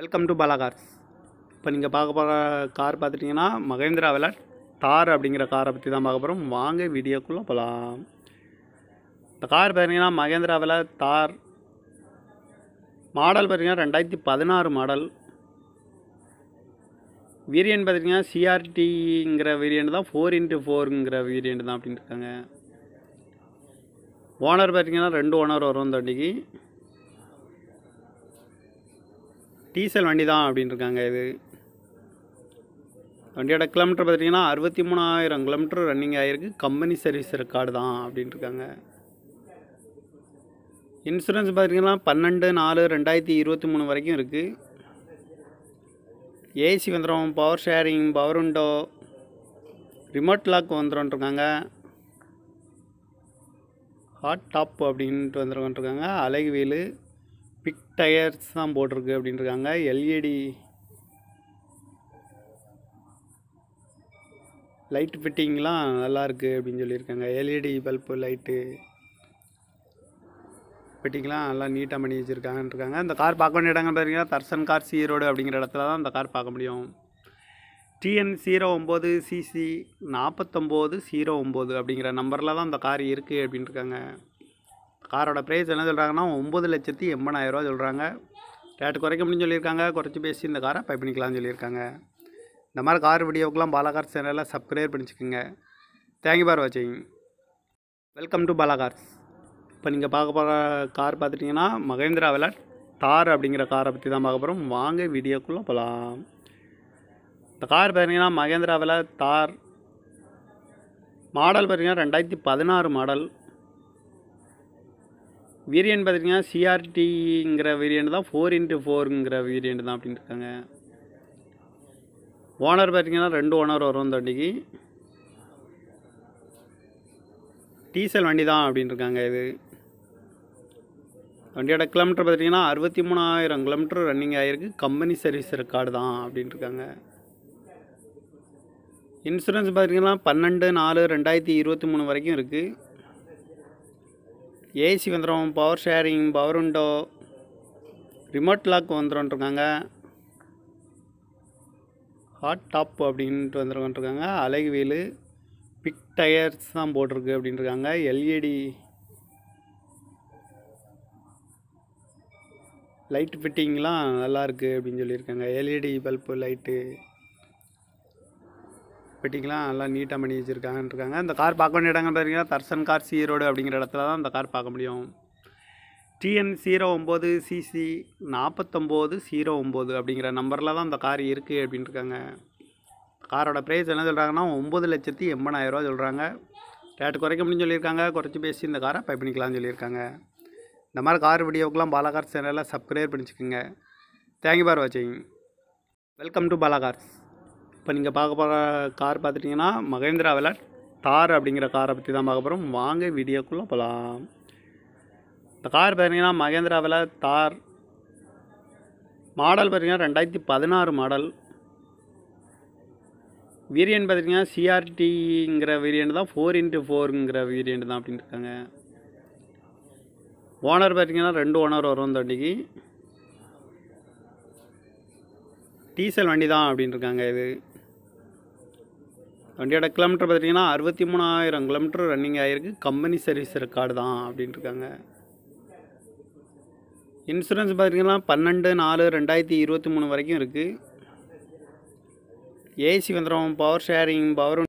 welcome to Bala cars இப்போ நீங்கள் பார்க்க போகிற கார் பார்த்துட்டிங்கன்னா மகேந்திராவில் தார் அப்படிங்கிற காரை பற்றி தான் பார்க்க போகிறோம் வாங்க வீடியோக்குள்ளே போகலாம் இந்த கார் பார்த்தீங்கன்னா மகேந்திராவில் தார் மாடல் பார்த்திங்கன்னா ரெண்டாயிரத்தி பதினாறு மாடல் வீரியன் பார்த்திங்கன்னா சிஆர்டிங்கிற வீரியன்ட் தான் ஃபோர் இன்ட்டு ஃபோருங்கிற வீரியன்ட் தான் அப்படின்ட்டுருக்காங்க ஓனர் பார்த்திங்கன்னா ரெண்டு ஓனர் வரும் தண்டிக்கு டீசல் வண்டி தான் அப்படின்ருக்காங்க இது வண்டியோட கிலோமீட்டர் பார்த்துட்டிங்கன்னா அறுபத்தி மூணாயிரம் கிலோமீட்டர் ரன்னிங் ஆகிருக்கு கம்பெனி சர்வீஸ் ரெக்கார்டு தான் அப்படின்ட்டுருக்காங்க இன்சூரன்ஸ் பார்த்திங்கன்னா பன்னெண்டு நாலு ரெண்டாயிரத்தி இருபத்தி மூணு வரைக்கும் இருக்குது ஏசி வந்துடும் power steering power window remote lock வந்துடும்ன்ட்ருக்காங்க ஹாட் டாப் அப்படின்ட்டு வந்துருக்கோன்ட்ருக்காங்க அலகு வீல் பிக் டயர்ஸ் தான் போட்டிருக்கு அப்படின்ட்டுருக்காங்க எல்இடி லைட் e ஃபிட்டிங்லாம் நல்லாயிருக்கு அப்படின்னு சொல்லியிருக்காங்க எல்இடி பல்பு லைட்டு ஃபிட்டிங்லாம் நல்லா நீட்டாக பண்ணி வச்சுருக்காங்கன்ட்ருக்காங்க இந்த கார் பார்க்க வேண்டிய இடங்கள் பார்த்தீங்கன்னா தர்சன் கார் சி ரோடு அப்படிங்கிற இடத்துல தான் இந்த கார் பார்க்க முடியும் டிஎன் ஜீரோ ஒம்பது சிசி நாற்பத்தொம்போது ஜீரோ ஒம்பது அப்படிங்கிற நம்பரில் தான் இந்த கார் இருக்குது அப்படின்ட்டுருக்காங்க காரோட ப்ரைஸ் என்ன சொல்கிறாங்கன்னா ஒம்பது லட்சத்தி எண்பதாயிரரூவா சொல்கிறாங்க ரேட்டு குறைக்க முடியும்னு சொல்லியிருக்காங்க குறைச்சி பேசி இந்த காரை பை பண்ணிக்கலாம்னு சொல்லியிருக்காங்க இந்த மாதிரி கார் வீடியோக்கெலாம் பாலாகார் சேனலில் சப்ஸ்கிரைப் பண்ணிச்சுக்கோங்க தேங்க்யூ பார் வாட்சிங் வெல்கம் டு பாலாகார்ஸ் இப்போ நீங்கள் பார்க்க போகிற கார் பார்த்துட்டிங்கன்னா மகேந்திராவில் தார் அப்படிங்கிற காரை பற்றி தான் பார்க்க போகிறோம் வாங்க வீடியோக்குள்ளே போகலாம் இந்த கார் பார்த்தீங்கன்னா மகேந்திராவில் தார் மாடல் பார்த்தீங்கன்னா ரெண்டாயிரத்தி பதினாறு மாடல் வேரியன்ட் பார்த்துட்டிங்கன்னா சிஆர்டிங்கிற வேரியண்ட் தான் ஃபோர் இன்ட்டு ஃபோருங்கிற வேரியண்ட் தான் அப்படின்னு இருக்காங்க ஓனர் பார்த்திங்கன்னா ரெண்டு ஓனர் வரும் இந்த வண்டிக்கு டீசல் வண்டி தான் அப்படின்னு இருக்காங்க இது வண்டியோட கிலோமீட்டர் பார்த்திங்கன்னா அறுபத்தி மூணாயிரம் கிலோமீட்டர் ரன்னிங் ஆகிருக்கு கம்பெனி சர்வீஸ் ரெக்கார்டு தான் இருக்காங்க இன்சூரன்ஸ் பார்த்திங்கன்னா பன்னெண்டு நாலு ரெண்டாயிரத்தி இருபத்தி மூணு வரைக்கும் இருக்குது ஏசி வந்துடும் power steering power window remote lock வந்துடும்ன்ட்ருக்காங்க ஹாட் டாப் அப்படின்ட்டு வந்துருக்காங்க அழகு வீல் பிக் டயர்ஸ் தான் போட்டிருக்கு அப்படின்ட்டுருக்காங்க எல்இடி லைட் e ஃபிட்டிங்லாம் நல்லாயிருக்கு அப்படின்னு சொல்லியிருக்காங்க எல்இடி பல்பு லைட்டு பெட்டிங்கெலாம் நல்லா நீட்டாக பண்ணி இருக்காங்க இந்த கார் பார்க்க வேண்டிய இடங்கள் பார்த்தீங்கன்னா தர்சன் கார் சீரோடு அப்படிங்கிற இடத்துல தான் இந்த கார் பார்க்க முடியும் டிஎன் ஜீரோ ஒம்பது சிசி நாற்பத்தொம்போது ஜீரோ ஒம்பது அப்படிங்கிற நம்பரில் தான் இந்த கார் இருக்குது அப்படின்ட்டுருக்காங்க காரோட ப்ரைஸ் என்ன சொல்கிறாங்கன்னா ஒம்பது லட்சத்தி எண்பதாயிரரூவா சொல்கிறாங்க ரேட்டு குறைக்க முடியும்னு சொல்லியிருக்காங்க குறைச்சி பேசி இந்த காரை பை பண்ணிக்கலாம்னு சொல்லியிருக்காங்க இந்த மாதிரி கார் வீடியோக்கெலாம் பாலாகார் சேனலில் சப்ஸ்கிரைப் பண்ணிச்சுக்கோங்க தேங்க்யூ பார் வாட்சிங் வெல்கம் டு பாலாகார்ஸ் இப்போ நீங்கள் பார்க்க போகிற கார் பார்த்துட்டிங்கன்னா விளாட் தார் அப்படிங்கிற காரை பற்றி தான் பார்க்க போகிறோம் வாங்க வீடியோக்குள்ளே போகலாம் இந்த கார் பார்த்தீங்கன்னா விளாட் தார் மாடல் பார்த்திங்கன்னா ரெண்டாயிரத்தி பதினாறு மாடல் வீரியன் பார்த்தீங்கன்னா சிஆர்டிங்கிற வேரியண்ட் தான் ஃபோர் இன்ட்டு ஃபோருங்கிற வேரியண்ட் தான் அப்படின்ட்டு இருக்காங்க ஓனர் பார்த்தீங்கன்னா ரெண்டு ஓனர் வரும் இந்த வண்டிக்கு டீசல் வண்டி தான் அப்படின்ட்டுருக்காங்க இது வண்டியோட கிலோமீட்டர் பார்த்தீங்கன்னா அறுபத்தி மூணாயிரம் கிலோமீட்டர் ரன்னிங் ஆகிருக்கு கம்பெனி சர்வீஸ் ரெக்கார்டு தான் இருக்காங்க இன்சூரன்ஸ் பார்த்தீங்கன்னா பன்னெண்டு நாலு ரெண்டாயிரத்தி இருபத்தி மூணு வரைக்கும் இருக்குது ஏசி வந்துடும் பவர் ஷேரிங் பவர்